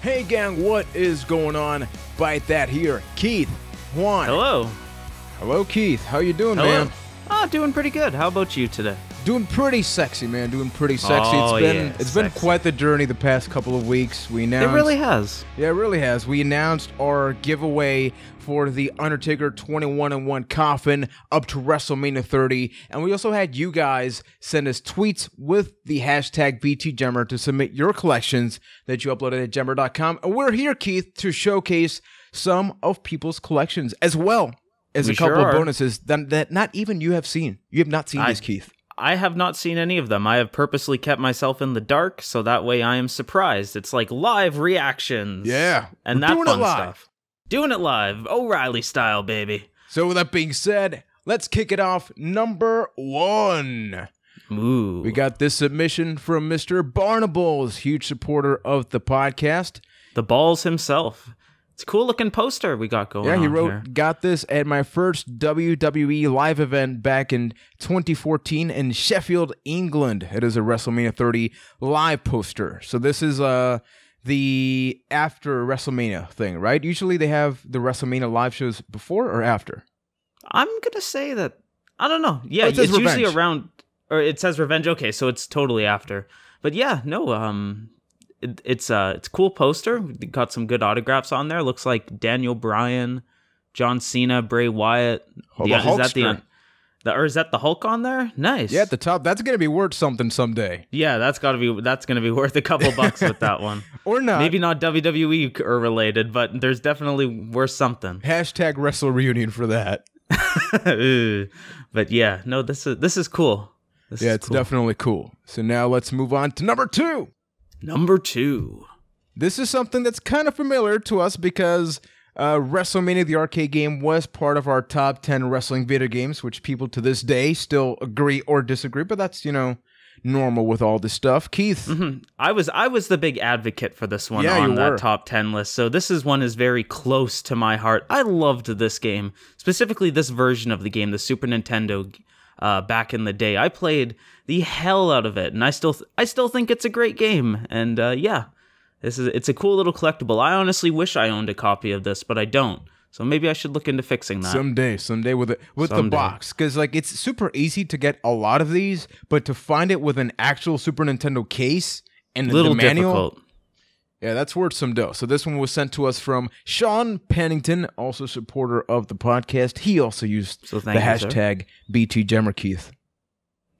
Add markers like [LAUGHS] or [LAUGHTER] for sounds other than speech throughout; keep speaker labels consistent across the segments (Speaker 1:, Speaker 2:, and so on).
Speaker 1: Hey, gang, what is going on? Bite that here, Keith Juan. Hello. Hello, Keith. How you doing, Hello. man? Oh, doing pretty good. How about you today? Doing pretty sexy, man. Doing pretty sexy. Oh, it's been yeah, it's sexy. been quite the journey the past couple of weeks. We announced It really has. Yeah, it really has. We announced our giveaway for the Undertaker 21 and 1 coffin up to WrestleMania 30. And we also had you guys send us tweets with the hashtag BTGemmer to submit your collections that you uploaded at gemmer.com. And we're here, Keith, to showcase some of people's collections as well as we a couple sure of bonuses that, that not even you have seen. You have not seen I, these,
Speaker 2: Keith. I have not seen any of them. I have purposely kept myself in the dark so that way I am surprised. It's like live reactions. Yeah. And that fun stuff. Doing it live, O'Reilly style, baby. So with that
Speaker 1: being said, let's kick it off number 1. Ooh. We got this submission from Mr. Barnables, huge supporter of the podcast. The
Speaker 2: balls himself. It's a cool looking poster we got going. Yeah, he wrote here.
Speaker 1: got this at my first WWE live event back in 2014 in Sheffield, England. It is a WrestleMania 30 live poster. So this is uh the after WrestleMania thing, right? Usually they have the WrestleMania live shows before or after.
Speaker 2: I'm gonna say that I don't know. Yeah, oh, it it's revenge. usually around or it says revenge. Okay, so it's totally after. But yeah, no, um it's a it's a cool poster. Got some good autographs on there. Looks like Daniel Bryan, John Cena, Bray Wyatt. Oh, the is that the, the or is that the Hulk on there? Nice. Yeah, at
Speaker 1: the top. That's gonna be worth something someday.
Speaker 2: Yeah, that's gotta be that's gonna be [LAUGHS] worth a couple bucks with that one. [LAUGHS] or not. Maybe not WWE or related, but there's definitely worth something.
Speaker 1: Hashtag wrestle reunion for that.
Speaker 2: [LAUGHS] but yeah, no, this is this is cool. This yeah, is it's cool. definitely cool.
Speaker 1: So now let's move on to number two. Number two. This is something that's kind of familiar to us because uh, WrestleMania, the arcade game, was part of our top 10 wrestling video games, which people to this day still agree or disagree, but that's, you know, normal with all this stuff. Keith, mm-hmm.
Speaker 2: I was I was the big advocate for this one yeah, on that top ten list. So this is one is very close to my heart. I loved this game, specifically this version of the game, the Super Nintendo uh, back in the day. I played the hell out of it, and I still th- I still think it's a great game. And uh, yeah, this is it's a cool little collectible. I honestly wish I owned a copy of this, but I don't. So maybe I should look into fixing that
Speaker 1: someday. Someday with it with someday. the box, because like it's super easy to get a lot of these, but to find it with an actual Super Nintendo case and little the manual, difficult. Yeah, that's worth some dough. So this one was sent to us from Sean Pennington, also supporter of the podcast. He also used so the you, hashtag Keith.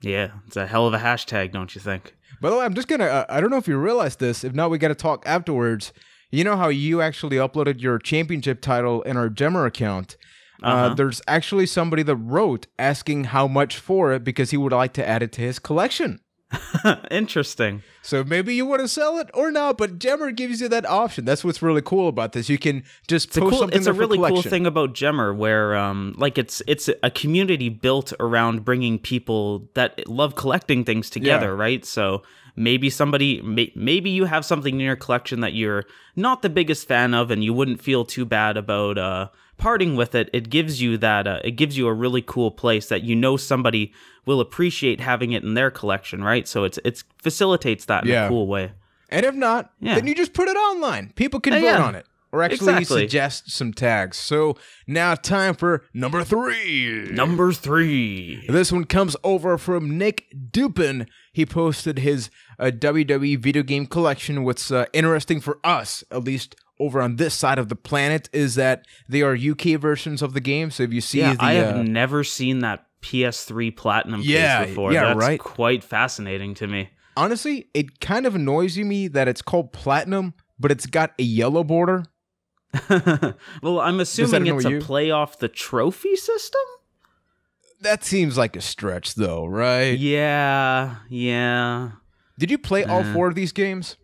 Speaker 2: Yeah, it's a hell of a hashtag, don't you think?
Speaker 1: By the way, I'm just gonna. Uh, I don't know if you realize this. If not, we gotta talk afterwards. You know how you actually uploaded your championship title in our Gemmer account. Uh, uh there's actually somebody that wrote asking how much for it because he would like to add it to his collection.
Speaker 2: [LAUGHS] Interesting.
Speaker 1: So maybe you want to sell it or not, but Gemmer gives you that option. That's what's really cool about this. You can just it's post cool, something. It's a really cool thing
Speaker 2: about Gemmer, where um, like it's it's a community built around bringing people that love collecting things together, yeah. right? So maybe somebody, may, maybe you have something in your collection that you're not the biggest fan of, and you wouldn't feel too bad about. Uh, parting with it, it gives you that uh, it gives you a really cool place that you know somebody will appreciate having it in their collection, right? So it's it's facilitates that in yeah. a cool way. And if not,
Speaker 1: yeah. then you just put it online. People can uh, vote yeah. on it or actually exactly. suggest some tags. So now time for number three. Number three. This one comes over from Nick Dupin. He posted his uh, WWE video game collection. What's uh, interesting for us, at least over on this side of the planet is that they are UK versions of the game. So if you see, yeah, the, I have uh,
Speaker 2: never seen that PS3 Platinum yeah, case before. Yeah, That's right. Quite fascinating to me.
Speaker 1: Honestly, it kind of annoys me that it's called Platinum, but it's got a yellow border. [LAUGHS]
Speaker 2: well, I'm assuming it's a you? play off the trophy system. That seems like a stretch, though, right? Yeah, yeah. Did you play all four
Speaker 1: of these games?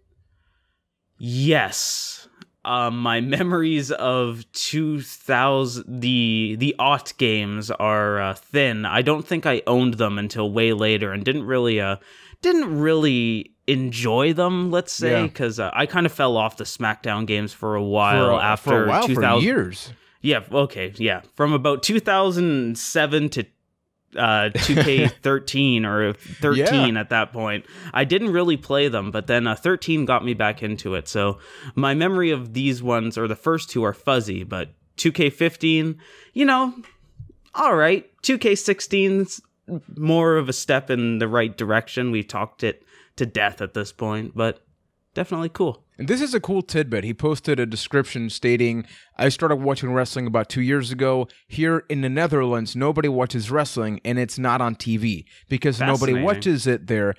Speaker 2: Yes um, my memories of 2000 the the aught games are uh, thin. I don't think I owned them until way later and didn't really uh didn't really enjoy them. Let's say because yeah. uh, I kind of fell off the SmackDown games for a while for after for a while, 2000 years. Yeah, okay, yeah. From about 2007 to uh, 2K13 [LAUGHS] or 13 yeah. at that point. I didn't really play them, but then uh, 13 got me back into it. So my memory of these ones or the first two are fuzzy, but 2K15, you know, all right. 2K16's more of a step in the right direction. We've talked it to death at this point, but definitely cool. And this is a cool tidbit. He posted
Speaker 1: a description stating, I started watching wrestling about two years ago. Here in the Netherlands, nobody watches wrestling and it's not on TV because nobody watches it there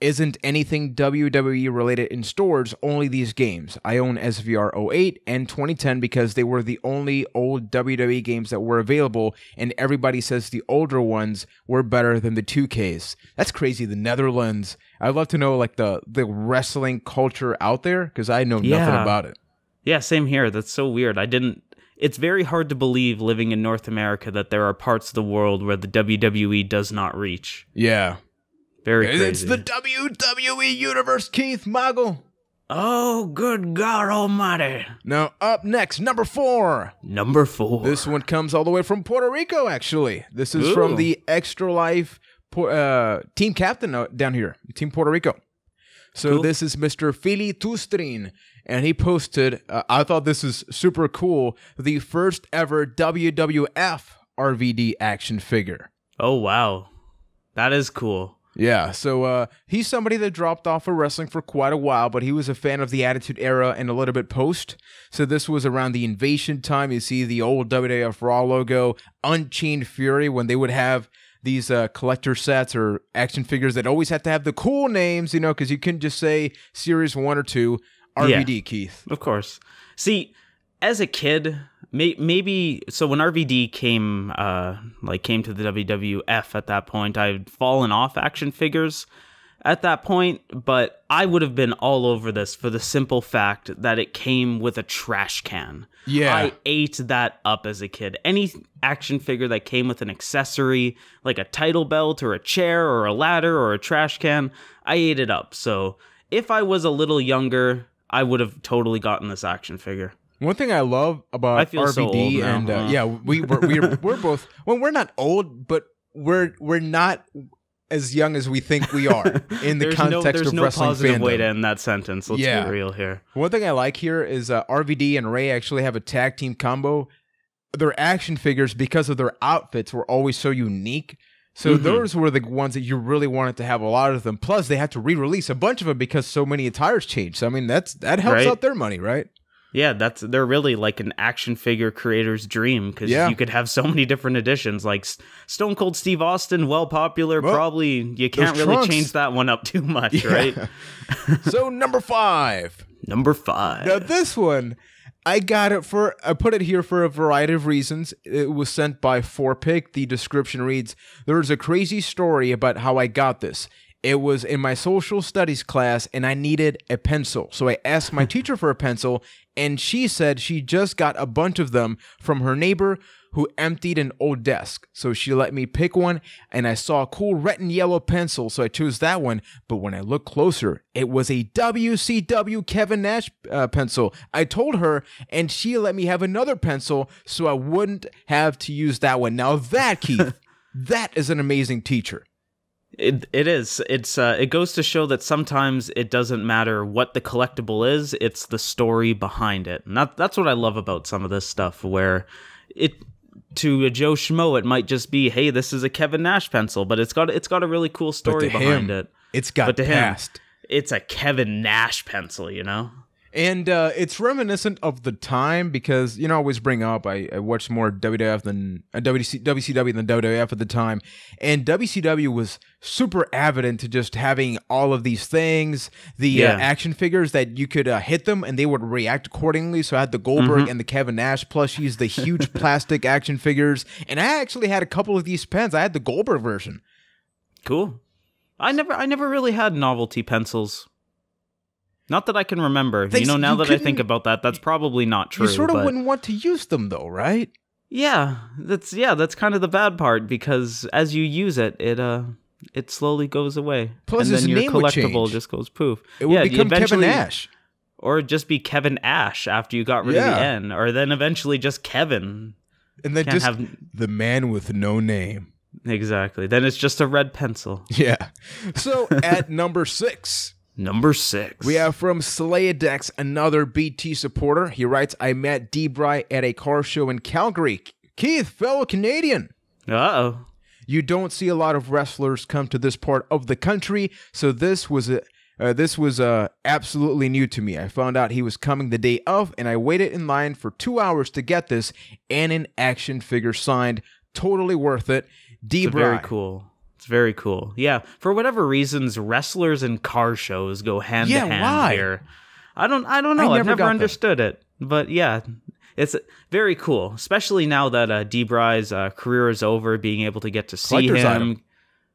Speaker 1: isn't anything WWE related in stores, only these games. I own SVR 08 and 2010 because they were the only old WWE games that were available, and everybody says the older ones were better than the 2Ks. That's crazy. The Netherlands. I'd love to know like the the wrestling culture out there because I know yeah. nothing about
Speaker 2: it. Yeah, same here. That's so weird. I didn't it's very hard to believe living in North America that there are parts of the world where the WWE does not reach. Yeah. Very crazy. It's the
Speaker 1: WWE Universe, Keith Moggle. Oh, good God Almighty. Now, up next, number four. Number four. This one comes all the way from Puerto Rico, actually. This is Ooh. from the Extra Life uh, team captain uh, down here, Team Puerto Rico. So, cool. this is Mr. Fili Tustrin, and he posted, uh, I thought this is super cool, the first ever WWF RVD action figure. Oh, wow. That is cool. Yeah, so uh, he's somebody that dropped off of wrestling for quite a while, but he was a fan of the Attitude Era and a little bit post. So this was around the invasion time. You see the old WAF Raw logo, Unchained Fury, when they would have these uh, collector sets or action figures that always had to have the cool names, you know, because you couldn't just say Series 1 or 2, RVD,
Speaker 2: yeah, Keith. Of course. See, as a kid, maybe so when RVD came uh like came to the WWF at that point, I'd fallen off action figures at that point, but I would have been all over this for the simple fact that it came with a trash can. Yeah. I ate that up as a kid. Any action figure that came with an accessory, like a title belt or a chair or a ladder or a trash can, I ate it up. So if I was a little younger, I would have totally gotten this action figure.
Speaker 1: One thing I love about I feel RVD so old and uh, huh? yeah, we we're, we're, we're [LAUGHS] both well, we're not old, but we're we're not as young as we think we are [LAUGHS] in the context no, of no wrestling positive fandom. way to end that sentence. Let's yeah. be real here. One thing I like here is uh, RVD and Ray actually have a tag team combo. Their action figures, because of their outfits, were always so unique. So mm-hmm. those were the ones that you really wanted to have a lot of them. Plus, they had to re-release a bunch of them because so many attires changed. So I mean, that's that helps right? out their money, right?
Speaker 2: Yeah, that's they're really like an action figure creator's dream because yeah. you could have so many different editions. Like Stone Cold Steve Austin, well popular, well, probably you can't really trunks. change that one up too much, yeah. right? [LAUGHS] [LAUGHS] so number five.
Speaker 1: Number five. Now this one, I got it for I put it here for a variety of reasons. It was sent by Four Pick. The description reads: There is a crazy story about how I got this it was in my social studies class and I needed a pencil. So I asked my [LAUGHS] teacher for a pencil and she said she just got a bunch of them from her neighbor who emptied an old desk. So she let me pick one and I saw a cool red and yellow pencil. So I chose that one. But when I looked closer, it was a WCW Kevin Nash uh, pencil. I told her and she let me have another pencil so I wouldn't have to use that one. Now that,
Speaker 2: Keith, [LAUGHS] that is an amazing teacher. It it is. It's uh, it goes to show that sometimes it doesn't matter what the collectible is; it's the story behind it, and that, that's what I love about some of this stuff. Where it to a Joe Schmo, it might just be, "Hey, this is a Kevin Nash pencil," but it's got it's got a really cool story behind him, it. It's got but to past. Him, it's a Kevin Nash pencil, you know. And uh, it's reminiscent
Speaker 1: of the time because you know I always bring up I, I watched more WWF than uh, WC, WCW than WWF at the time, and WCW was super avid to just having all of these things, the uh, yeah. uh, action figures that you could uh, hit them and they would react accordingly. So I had the Goldberg mm-hmm. and the Kevin Nash plushies, the huge [LAUGHS] plastic action figures, and I actually had
Speaker 2: a couple of these pens. I had the Goldberg version. Cool. I never I never really had novelty pencils. Not that I can remember. They, you know, now you that I think about that, that's probably not true. You sort of but... wouldn't want to use them though, right? Yeah, that's yeah, that's kind of the bad part because as you use it, it uh it slowly goes away. Plus, and then your collectible just goes poof. It would yeah, become Kevin Ash. Or just be Kevin Ash after you got rid yeah. of the N, or then eventually just Kevin. And then Can't just have... the man with no name. Exactly. Then it's just a red pencil. Yeah.
Speaker 1: So at [LAUGHS] number six,
Speaker 2: Number six.
Speaker 1: We have from Slayadex, another BT supporter. He writes, I met Debray at a car show in Calgary. Keith, fellow Canadian. Uh oh. You don't see a lot of wrestlers come to this part of the country, so this was a uh, this was uh, absolutely new to me. I found out he was coming the day of, and I waited in line for two hours to get this and an action figure signed. Totally
Speaker 2: worth it. Debray. Very cool. It's very cool. Yeah. For whatever reasons, wrestlers and car shows go hand yeah, to hand why? here. I don't I don't know. I have never, understood that. it. But yeah, it's very cool, especially now that uh, Bry's uh, career is over, being able to get to see collector's him. Item.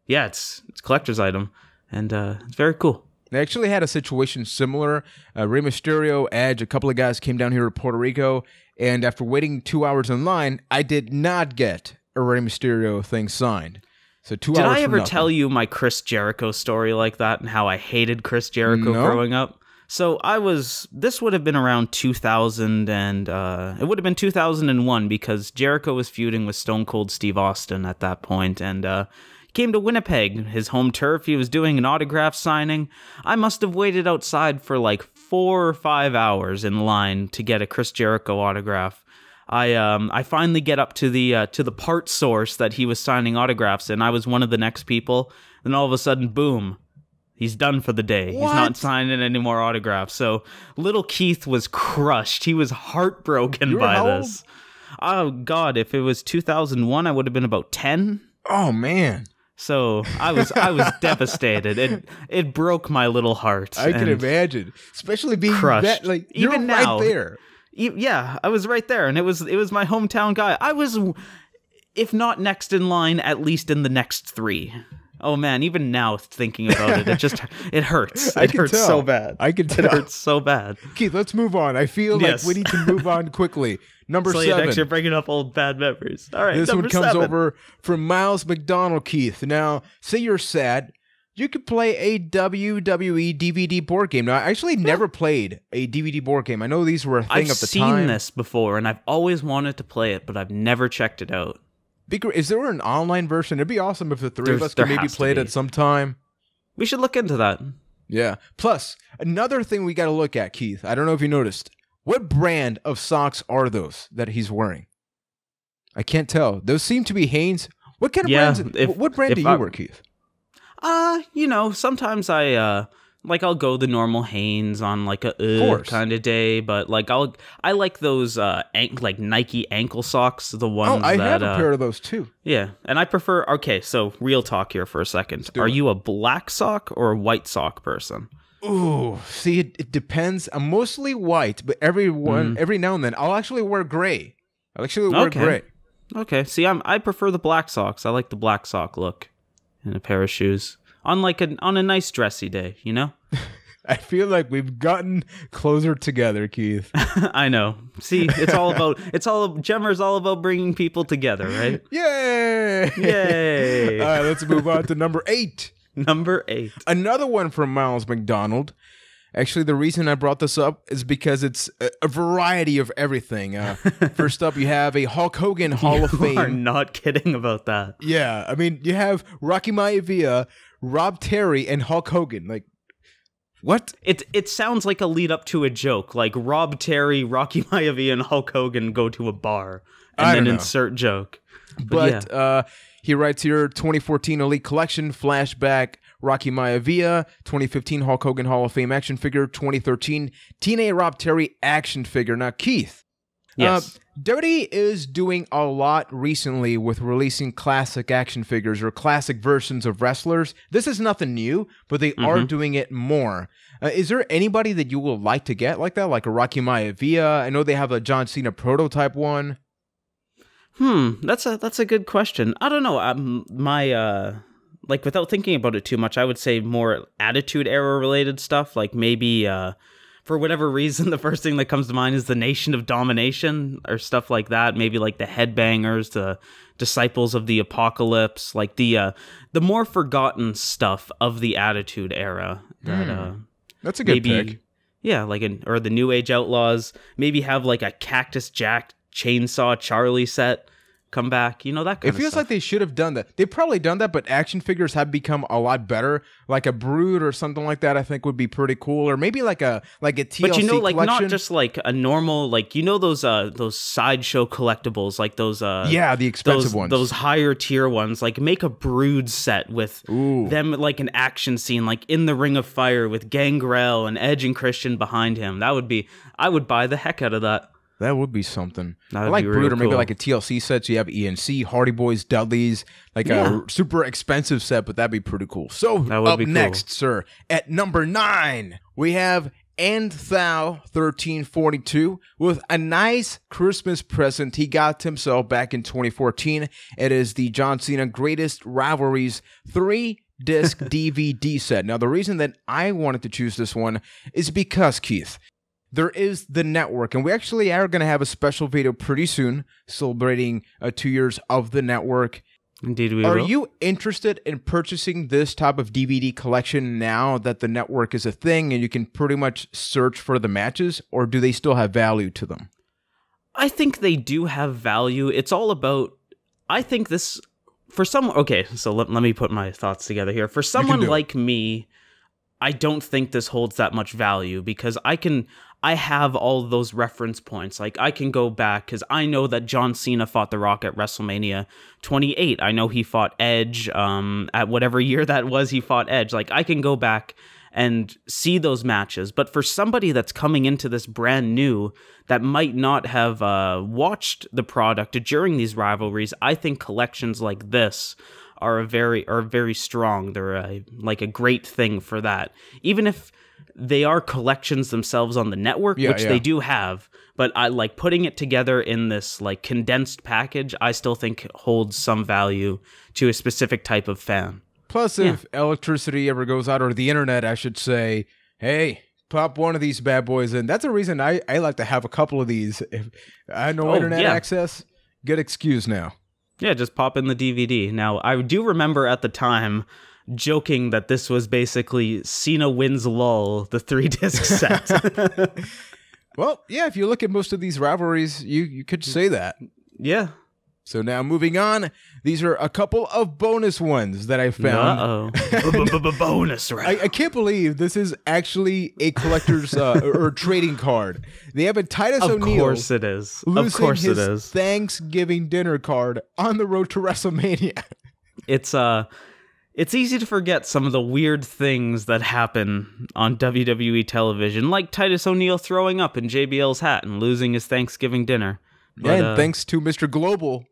Speaker 2: Yeah, it's it's collector's item, and uh, it's
Speaker 1: very cool. They actually had a situation similar. Uh, Rey Mysterio, Edge, a couple of guys came down here to Puerto Rico, and after waiting two hours in line, I did not get a Rey Mysterio thing signed.
Speaker 2: So two. Did I ever tell you my Chris Jericho story like that and how I hated Chris Jericho no. growing up? So I was. This would have been around 2000, and uh, it would have been 2001 because Jericho was feuding with Stone Cold Steve Austin at that point, and uh, came to Winnipeg, his home turf. He was doing an autograph signing. I must have waited outside for like four or five hours in line to get a Chris Jericho autograph. I um, I finally get up to the uh, to the part source that he was signing autographs, and I was one of the next people. Then all of a sudden, boom, He's done for the day. What? He's not signing any more autographs. So little Keith was crushed. He was heartbroken You're by this. Oh God! If it was 2001, I would have been about 10. Oh man! So I was I was [LAUGHS] devastated. It it broke my little heart. I can imagine, especially being crushed. That, like even now, right there yeah, I was right there, and it was it was my hometown guy. I was, if not next in line, at least in the next three. Oh man, even now thinking about it, it just it hurts. [LAUGHS] It hurts tell. so bad. I can tell. It hurts so bad.
Speaker 1: Keith, let's move on. I feel yes. like we need to move on quickly. [LAUGHS] Number so seven. Next, you're
Speaker 2: bringing up old bad memories. All right. This one comes seven. over
Speaker 1: from Miles McDonald, Keith. Now, say you're sad you could play a WWE DVD board game. Now, I actually never played a DVD board game. I know these were a thing I've of the time. I've seen this
Speaker 2: before, and I've always wanted to play it, but I've never checked it out. Is there
Speaker 1: an online version? It'd be awesome if the three There's, of us could maybe play it at
Speaker 2: some time. We should look into that.
Speaker 1: Yeah. Plus, another thing we got to look at, Keith. I don't know if you noticed. What brand of socks are those that he's wearing? I can't tell. Those seem to be Hanes. What kind of yeah, brands? If, what brand do you I, wear, Keith?
Speaker 2: Uh, you know, sometimes I uh like I'll go the normal Hanes on like a uh, kind of day, but like I'll I like those uh like Nike ankle socks, the oh, ones. Oh, I that, have a uh, pair of those too. Yeah, and I prefer. Okay, so real talk here for a second. Are it. you a black sock or a white sock person?
Speaker 1: Ooh, see, it, it depends. I'm mostly white, but every one, mm. every now and then, I'll actually wear gray. I'll actually wear okay. gray.
Speaker 2: Okay. See, I'm I prefer the black socks. I like the black sock look and a pair of shoes on like an on a nice dressy day, you know? [LAUGHS] I feel like we've gotten closer together, Keith. [LAUGHS] I know. See, it's all about it's all Gemmer's all about bringing people together, right? [LAUGHS] Yay!
Speaker 1: Yay! all right, let's
Speaker 2: move on to number eight. Number eight. Another one
Speaker 1: from Miles McDonald. Actually, the reason I brought this up is because it's a variety of everything. Uh, [LAUGHS] first up, you have a Hulk Hogan Hall you of Fame. You are not kidding about that. Yeah, I mean, you have Rocky Maivia, Rob Terry, and Hulk Hogan. Like,
Speaker 2: what? It it sounds like a lead up to a joke, like Rob Terry, Rocky [LAUGHS] Maivia, and Hulk Hogan go to a bar and I then insert joke. But, but yeah. uh,
Speaker 1: he writes here, 2014 Elite Collection flashback Rocky Maivia, 2015 Hulk Hogan Hall of Fame action figure, 2013 TNA Rob Terry action figure. Now, Keith. Uh, yes. Uh, Dirty is doing a lot recently with releasing classic action figures or classic versions of wrestlers. This is nothing new, but they mm-hmm. are doing it more. Uh, is there anybody that you will like to get like that, like a Rocky Maivia? I know
Speaker 2: they have a John Cena prototype one. Hmm, that's a that's a good question. I don't know. Um, my uh, like without thinking about it too much, I would say more attitude error related stuff. Like maybe uh, for whatever [LAUGHS] reason, the first thing that comes to mind is the Nation of Domination or stuff like that. Maybe like the Headbangers, the Disciples of the Apocalypse, like the uh, the more forgotten stuff of the Attitude Era. That mm. uh,
Speaker 1: that's a good maybe, pick.
Speaker 2: Yeah, like an or the New Age Outlaws. Maybe have like a Cactus Jack Chainsaw Charlie set come back. You know that. Kind it feels stuff. like they
Speaker 1: should have done that. They probably done that, but action figures have become a lot better. Like a Brood or something like that, I think would be pretty cool, or maybe like a like a TLC. But you know, like collection. not just
Speaker 2: like a normal like you know those uh those sideshow collectibles, like those uh yeah the expensive those, ones, those higher tier ones. Like make a Brood set with Ooh. them like an action scene, like in the Ring of Fire with Gangrel and Edge and Christian behind him. That would be I would buy the heck out of that.
Speaker 1: That would be something. That'd I like Brood, or maybe cool. like a TLC set. So you have ENC, Hardy Boys, Dudleys, like yeah. a super expensive set, but that'd be pretty cool. So up next, sir, at number nine, we have and Thou 1342 with a nice Christmas present he got himself back in 2014. It is the John Cena Greatest Rivalries 3 disc DVD [LAUGHS] set. Now, the reason that I wanted to choose this one is because, Keith, there is the network. And we actually are going to have a special video pretty soon celebrating uh, two years of the network.
Speaker 2: Indeed, we are. you
Speaker 1: interested in purchasing this type of DVD collection now that the network is a thing and you can pretty much search for the matches, or do they still have value to them?
Speaker 2: I think they do have value. It's all about. I think this for some. Okay, so let, let me put my thoughts together here. For someone like it. me, I don't think this holds that much value because I can I have all those reference points. Like I can go back because I know that John Cena fought The Rock at WrestleMania 28. I know he fought Edge um, at whatever year that was. He fought Edge. Like I can go back and see those matches. But for somebody that's coming into this brand new that might not have uh, watched the product during these rivalries, I think collections like this are a very are very strong. They're a, like a great thing for that. Even if they are collections themselves on the network, yeah, which yeah. they do have. But I like putting it together in this like condensed package. I still think holds some value to a specific type of fan.
Speaker 1: Plus, if yeah. electricity ever goes out or the internet, I should say, hey, pop one of these bad boys in. That's a reason I I like to have a couple of these. [LAUGHS] If I know oh, internet access, good excuse now.
Speaker 2: Yeah, just pop in the DVD. Now I do remember at the time joking that this was basically Cena wins LOL, the three disc [LAUGHS] set. [LAUGHS]
Speaker 1: well, yeah, if you look at most of these rivalries, you, you could say that. Yeah. So now moving on, these are a couple of bonus ones that I found. Uh-oh. [LAUGHS] bonus round. I, can't believe this is actually a collector's uh, or, or, trading card. They have a Titus O'Neil. Of course it is. Of course it is. Thanksgiving dinner card on the road to WrestleMania.
Speaker 2: it's uh it's easy to forget some of the weird things that happen on WWE television, like Titus O'Neil throwing up in JBL's hat and losing his Thanksgiving dinner. But, and uh, thanks
Speaker 1: to Mr. Global,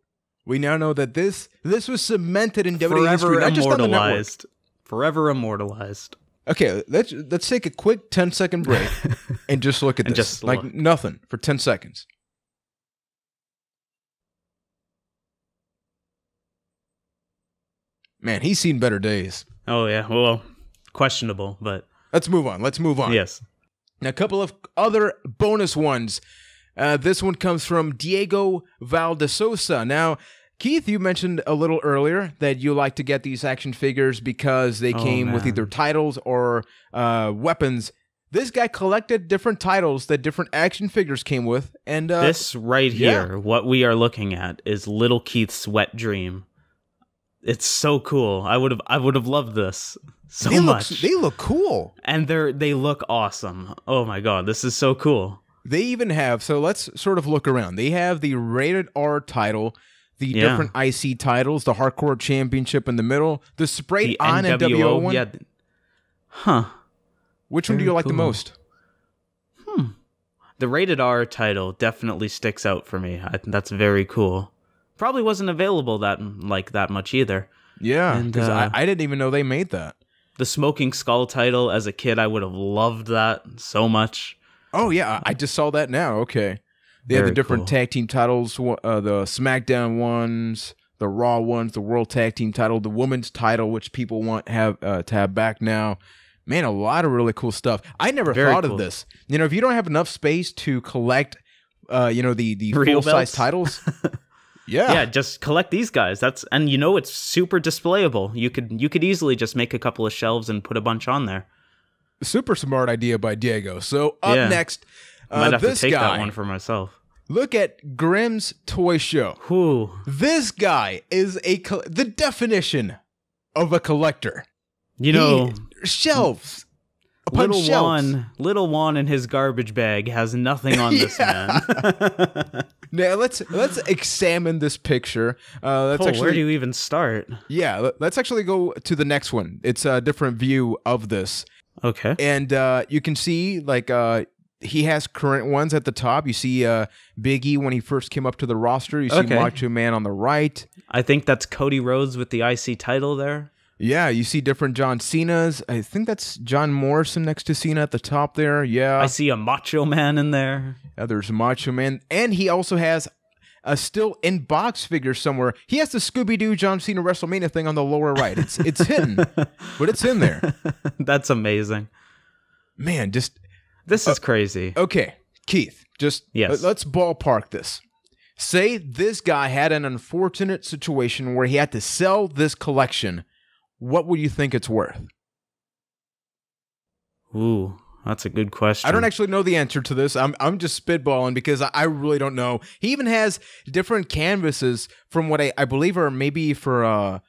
Speaker 1: we now know that this this was cemented in WWE history, not just on the network.
Speaker 2: Forever immortalized. Okay,
Speaker 1: let's let's take a quick 10 second break [LAUGHS] and just look at this. Look. Like nothing for 10 seconds. Man, he's seen better days. Oh yeah, well, questionable, but let's move on. Let's move on. Yes. Now, a couple of other bonus ones. Uh, this one comes from Diego Valdesosa. Now, Keith, you mentioned a little earlier that you like to get these action figures because they oh, came man. with either titles or uh, weapons. This guy collected different titles that different action figures came with, and uh, this right here,
Speaker 2: yeah. what we are looking at, is Little Keith's wet dream it's so cool. I would have I would have loved this so they much. Look, they look cool, and they're they look awesome. Oh my god, this is so cool. They even have so let's
Speaker 1: sort of look around. They have the rated R title, the yeah. different IC titles, the Hardcore Championship in the middle, the Sprite the on NWO, NWO one. Yeah. Huh. Which Very one do you like cool. the most?
Speaker 2: Hmm. The rated R title definitely sticks out for me. I, that's very cool probably wasn't available that like that much either. Yeah, because uh, I, I didn't even know they made that. The Smoking Skull title as a kid, I would have loved that so much.
Speaker 1: Oh yeah, I just saw that now. Okay, they have the different cool. tag team titles, uh, the SmackDown ones, the Raw ones, the World Tag Team title, the Women's title, which people want have uh, to have back now. Man, a lot
Speaker 2: of really cool stuff. I never Very thought cool. of this.
Speaker 1: You know, if you don't have enough space to collect, uh, you know, the the Real full size titles, [LAUGHS]
Speaker 2: Yeah. Yeah, just collect these guys. That's and you know it's super displayable. You could you could easily just make a couple of shelves and put a bunch on there.
Speaker 1: Super smart idea by Diego. So up yeah. next,
Speaker 2: uh, might have to take guy. that one for myself.
Speaker 1: Look at Grimm's Toy Show. Who? This guy is a the definition of a collector. You know, he, shelves little shelves.
Speaker 2: Juan, little Juan in his garbage bag has nothing on this [LAUGHS] man. [LAUGHS] now let's let's examine this picture. Uh, let's oh, actually, where do you even
Speaker 1: start? Yeah, let's actually go to the next one. It's a different view of this. Okay, and uh, you can see like uh, he has current ones at the top. You see uh, Biggie when he first came up to the roster. You see okay. Macho Man on the right. I think that's Cody Rhodes with the IC title there. Yeah, you see different John Cena's. I think that's John Morrison next to Cena at the top there. Yeah. I see a Macho Man in there. Yeah, there's Macho Man. And he also has a still in box figure somewhere. He has the Scooby Doo John Cena WrestleMania thing on the lower right. It's it's hidden, [LAUGHS]
Speaker 2: but it's in there. [LAUGHS] That's amazing. Man, just this is uh, crazy. Okay, Keith, just yes.
Speaker 1: let's ballpark this. Say this guy had an unfortunate situation where he had to sell this collection what would you think it's worth?
Speaker 2: Ooh, that's a good question. I don't
Speaker 1: actually know the answer to this. I'm I'm just spitballing because I, I really don't know. He even has different canvases from what I, I believe are maybe for uh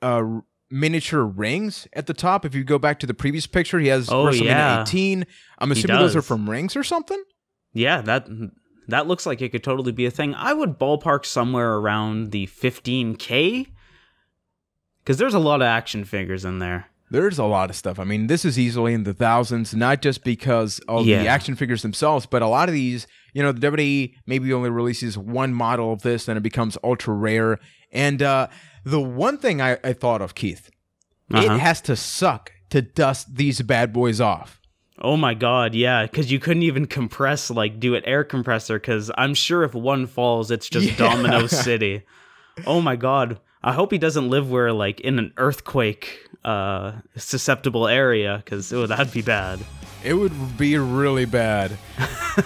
Speaker 1: uh miniature rings at the top. If you go back to the previous picture, he has oh, yeah. 18. I'm assuming those are from rings or something.
Speaker 2: Yeah, that that looks like it could totally be a thing. I would ballpark somewhere around the 15k because there's a lot of action figures in there. There's a lot of stuff. I mean, this is easily in the
Speaker 1: thousands, not just because of yeah. the action figures themselves, but a lot of these, you know, the WWE maybe only releases one model of this, then it becomes ultra rare. And uh, the one thing I, I thought of, Keith, uh-huh. it has to suck to dust these bad boys
Speaker 2: off. Oh my god, yeah, because you couldn't even compress, like, do an air compressor, because I'm sure if one falls, it's just [LAUGHS] yeah. Domino City. Oh my god. I hope he doesn't live where like in an earthquake uh, susceptible area because oh, that'd be bad.
Speaker 1: It would be really bad. [LAUGHS]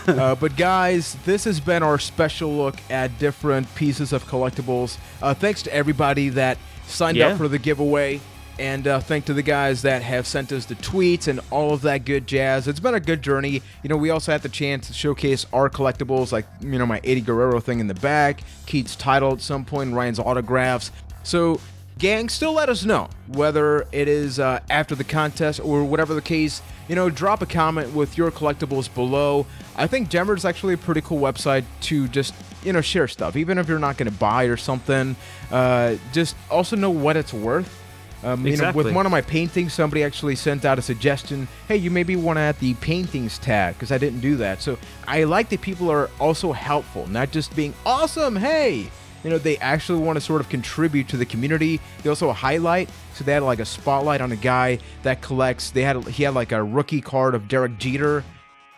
Speaker 1: uh, but guys, this has been our special look at different pieces of collectibles. Uh, thanks to everybody that signed yeah. up for the giveaway. And uh, thank to the guys that have sent us the tweets and all of that good jazz. It's been a good journey. You know, we also had the chance to showcase our collectibles, like you know my Eddie Guerrero thing in the back, Keith's title at some point, Ryan's autographs, so, gang, still let us know whether it is uh, after the contest or whatever the case. You know, drop a comment with your collectibles below. I think is actually a pretty cool website to just you know share stuff, even if you're not going to buy or something. Uh, just also know what it's worth. Um, exactly. you know, with one of my paintings, somebody actually sent out a suggestion. Hey, you maybe want to add the paintings tag because I didn't do that. So I like that people are also helpful, not just being awesome. Hey, you know they actually want to sort of contribute to the community they also highlight so they had like a spotlight on a guy that collects they had he had like a rookie card of derek jeter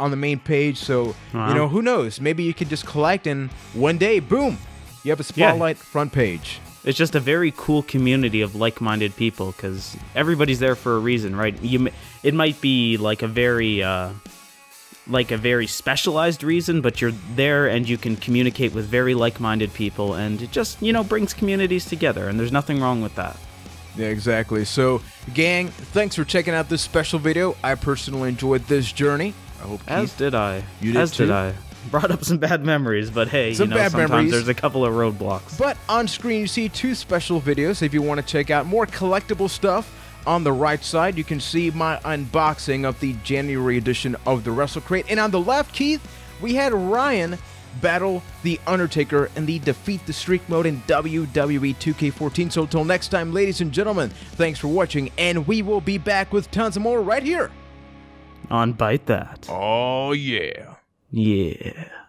Speaker 1: on the main page so wow. you know who knows maybe you could just collect and
Speaker 2: one day boom
Speaker 1: you have a spotlight yeah. front page
Speaker 2: it's just a very cool community of like-minded people because everybody's there for a reason right you it might be like a very uh like a very specialized reason, but you're there and you can communicate with very like minded people, and it just, you know, brings communities together, and there's nothing wrong with that. Yeah, exactly. So, gang, thanks for checking out this special video. I personally enjoyed this journey. I hope As did I. You did As too. did I. Brought up some bad memories, but hey, some you know, sometimes memories. there's a couple of roadblocks.
Speaker 1: But on screen, you see two special videos if you want to check out more collectible stuff on the right side, you can see my unboxing of the January edition of the Wrestle Crate. And on the left, Keith, we had Ryan battle The Undertaker in the Defeat the Streak mode in WWE 2K14. So until next time, ladies and gentlemen, thanks for watching, and we will be back with tons more right here.
Speaker 2: On Bite That. Oh, yeah. Yeah.